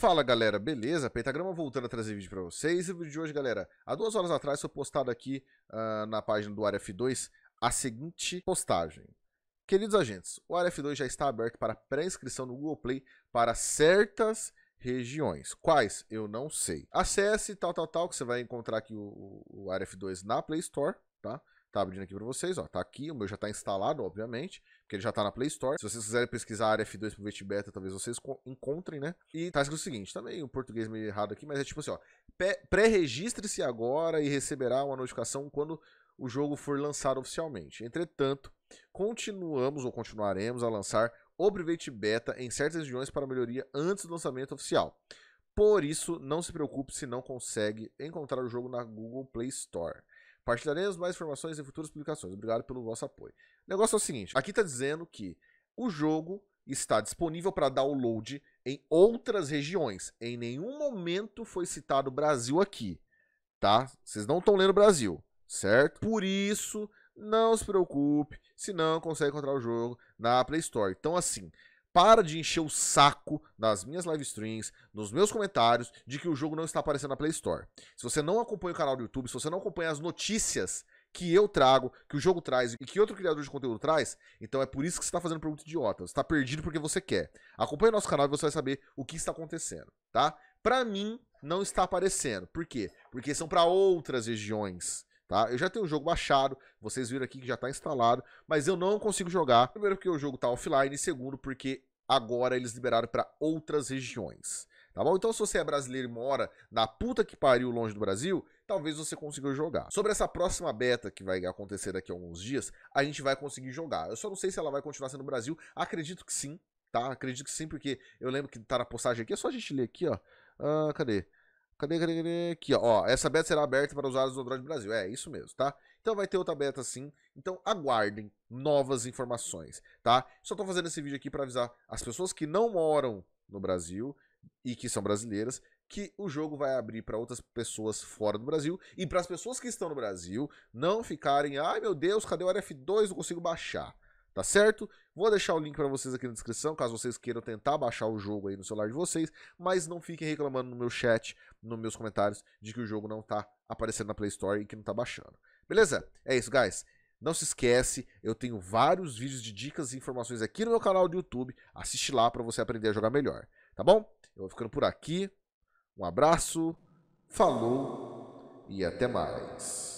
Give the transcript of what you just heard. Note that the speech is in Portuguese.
Fala galera, beleza? Pentagrama voltando a trazer vídeo para vocês. E o vídeo de hoje, galera, há duas horas atrás foi postado aqui uh, na página do Área F2 a seguinte postagem. Queridos agentes, o Área F2 já está aberto para pré-inscrição no Google Play para certas regiões. Quais? Eu não sei. Acesse tal, tal, tal, que você vai encontrar aqui o, o F2 na Play Store, tá? Tá abrindo aqui para vocês, ó. Tá aqui, o meu já tá instalado, obviamente, porque ele já tá na Play Store. Se vocês quiserem pesquisar área F2 pro Beta, talvez vocês encontrem, né? E tá escrito o seguinte, também o português meio errado aqui, mas é tipo assim, ó. Pré-registre-se agora e receberá uma notificação quando o jogo for lançado oficialmente. Entretanto, continuamos ou continuaremos a lançar o Private Beta em certas regiões para melhoria antes do lançamento oficial. Por isso, não se preocupe se não consegue encontrar o jogo na Google Play Store. Partilharemos mais informações em futuras publicações. Obrigado pelo vosso apoio. O negócio é o seguinte: aqui está dizendo que o jogo está disponível para download em outras regiões. Em nenhum momento foi citado Brasil aqui, tá? Vocês não estão lendo Brasil, certo? Por isso, não se preocupe se não consegue encontrar o jogo na Play Store. Então, assim, para de encher o saco nas minhas live streams, nos meus comentários, de que o jogo não está aparecendo na Play Store. Se você não acompanha o canal do YouTube, se você não acompanha as notícias que eu trago, que o jogo traz e que outro criador de conteúdo traz, então é por isso que você está fazendo pergunta idiota. Você está perdido porque você quer. Acompanhe nosso canal e você vai saber o que está acontecendo, tá? Para mim, não está aparecendo. Por quê? Porque são para outras regiões. Tá? Eu já tenho o jogo baixado, vocês viram aqui que já está instalado, mas eu não consigo jogar. Primeiro porque o jogo está offline, e segundo porque agora eles liberaram para outras regiões. Tá bom? Então, se você é brasileiro e mora na puta que pariu longe do Brasil, talvez você consiga jogar. Sobre essa próxima beta que vai acontecer daqui a alguns dias, a gente vai conseguir jogar. Eu só não sei se ela vai continuar sendo no Brasil. Acredito que sim, tá? Acredito que sim, porque eu lembro que tá na postagem aqui. É só a gente ler aqui, ó. Ah, cadê? Cadê, cadê, cadê? Aqui, ó. Essa beta será aberta para usuários do Android Brasil. É, isso mesmo, tá? Então vai ter outra beta sim. Então aguardem novas informações, tá? Só tô fazendo esse vídeo aqui para avisar as pessoas que não moram no Brasil e que são brasileiras que o jogo vai abrir para outras pessoas fora do Brasil e para as pessoas que estão no Brasil não ficarem, ai meu Deus, cadê o RF2? Não consigo baixar tá certo? Vou deixar o link para vocês aqui na descrição, caso vocês queiram tentar baixar o jogo aí no celular de vocês, mas não fiquem reclamando no meu chat, nos meus comentários, de que o jogo não tá aparecendo na Play Store e que não tá baixando. Beleza? É isso, guys. Não se esquece, eu tenho vários vídeos de dicas e informações aqui no meu canal do YouTube. Assiste lá para você aprender a jogar melhor, tá bom? Eu vou ficando por aqui. Um abraço, falou e até mais.